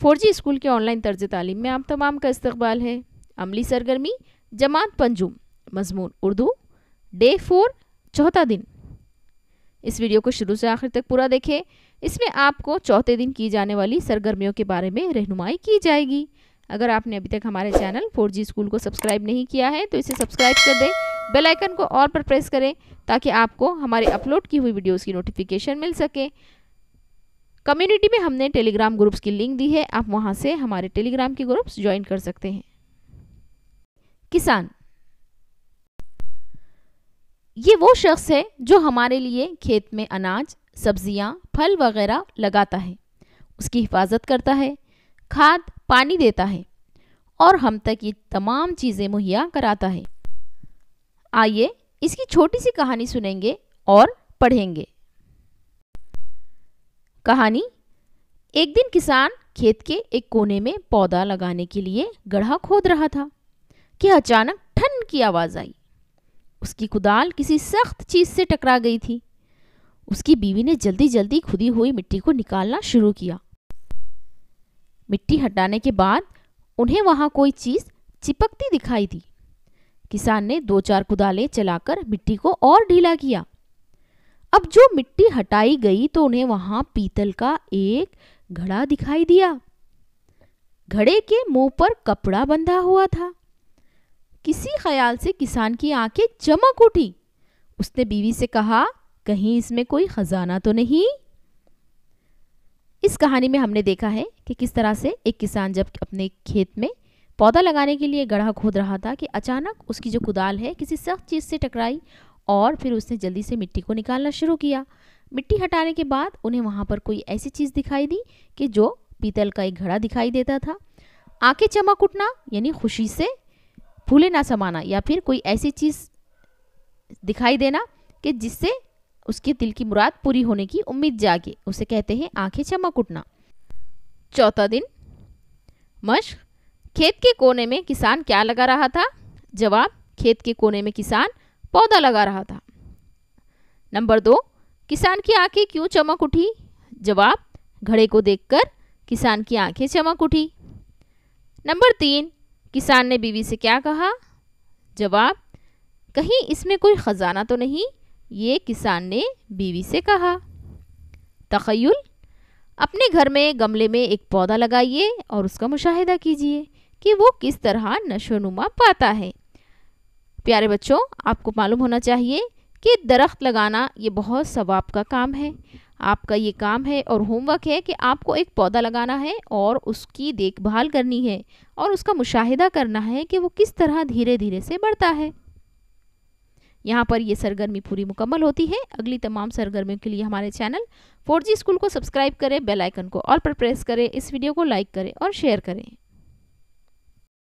four G school के online तर्ज तालीम में आप तमाम का इस्तबाल है अमली सरगर्मी जमात पंजुम मजमून उर्दू डे फोर चौथा दिन इस वीडियो को शुरू से आखिर तक पूरा देखें इसमें आपको चौथे दिन की जाने वाली सरगर्मियों के बारे में रहनुमाई की जाएगी अगर आपने अभी तक हमारे चैनल फोर जी स्कूल को सब्सक्राइब नहीं किया है तो इसे सब्सक्राइब कर दें बेल आइकन को ऑल पर प्रेस करें ताकि आपको हमारे अपलोड की हुई वीडियोस की नोटिफिकेशन मिल सके कम्युनिटी में हमने टेलीग्राम ग्रुप्स की लिंक दी है आप वहाँ से हमारे टेलीग्राम के ग्रुप्स ज्वाइन कर सकते हैं किसान ये वो शख्स है जो हमारे लिए खेत में अनाज सब्जियाँ फल वगैरह लगाता है उसकी हिफाजत करता है खाद पानी देता है और हम तक ये तमाम चीज़ें मुहैया कराता है आइए इसकी छोटी सी कहानी सुनेंगे और पढ़ेंगे कहानी एक दिन किसान खेत के एक कोने में पौधा लगाने के लिए गढ़ा खोद रहा था कि अचानक ठन की आवाज़ आई उसकी कुदाल किसी सख्त चीज़ से टकरा गई थी उसकी बीवी ने जल्दी जल्दी खुदी हुई मिट्टी को निकालना शुरू किया मिट्टी हटाने के बाद उन्हें वहाँ कोई चीज़ चिपकती दिखाई दी किसान ने दो चार कुदाले चलाकर मिट्टी को और ढीला किया अब जो मिट्टी हटाई गई तो उन्हें वहां पीतल का एक घड़ा दिखाई दिया घड़े के मुंह पर कपड़ा बंधा हुआ था किसी ख्याल से किसान की आंखें चमक उठी उसने बीवी से कहा कहीं इसमें कोई खजाना तो नहीं इस कहानी में हमने देखा है कि किस तरह से एक किसान जब अपने खेत में पौधा लगाने के लिए गढ़ा खोद रहा था कि अचानक उसकी जो कुदाल है किसी सख्त चीज़ से टकराई और फिर उसने जल्दी से मिट्टी को निकालना शुरू किया मिट्टी हटाने के बाद उन्हें वहाँ पर कोई ऐसी चीज़ दिखाई दी कि जो पीतल का एक घड़ा दिखाई देता था आंखें चमक उठना यानी खुशी से फूले ना समाना या फिर कोई ऐसी चीज़ दिखाई देना कि जिससे उसके दिल की मुराद पूरी होने की उम्मीद जागे उसे कहते हैं आंखें चमक उठना चौथा दिन मश्क खेत के कोने में किसान क्या लगा रहा था जवाब खेत के कोने में किसान पौधा लगा रहा था नंबर दो किसान की आंखें क्यों चमक उठी जवाब घड़े को देखकर किसान की आंखें चमक उठी नंबर तीन किसान ने बीवी से क्या कहा जवाब कहीं इसमें कोई ख़जाना तो नहीं ये किसान ने बीवी से कहा तखयल अपने घर में गमले में एक पौधा लगाइए और उसका मुशाहिदा कीजिए कि वो किस तरह नशोनुमा पाता है प्यारे बच्चों आपको मालूम होना चाहिए कि दरख्त लगाना ये बहुत सवाब का काम है आपका ये काम है और होमवर्क है कि आपको एक पौधा लगाना है और उसकी देखभाल करनी है और उसका मुशाहिदा करना है कि वो किस तरह धीरे धीरे से बढ़ता है यहाँ पर ये सरगर्मी पूरी मुकम्मल होती है अगली तमाम सरगर्मियों के लिए हमारे चैनल फोर स्कूल को सब्सक्राइब करें बेल आइकन को ऑल पर प्रेस करें इस वीडियो को लाइक करें और शेयर करें